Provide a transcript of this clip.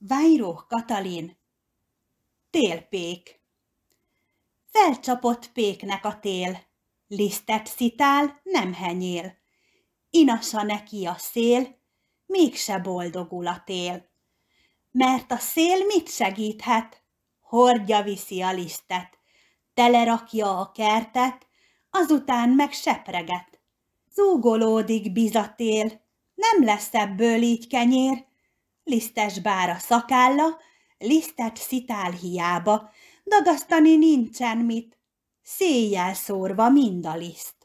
Vajróh Katalin Télpék Felcsapott péknek a tél, lisztet szitál, nem henyél. Inasa neki a szél, mégse boldogul a tél. Mert a szél mit segíthet? Hordja viszi a lisztet, telerakja a kertet, azután meg sepreget. Zúgolódik bizatél, nem lesz ebből így kenyér, lisztes a szakálla, lisztet szitál hiába, dagasztani nincsen mit, széjjel szórva mind a liszt.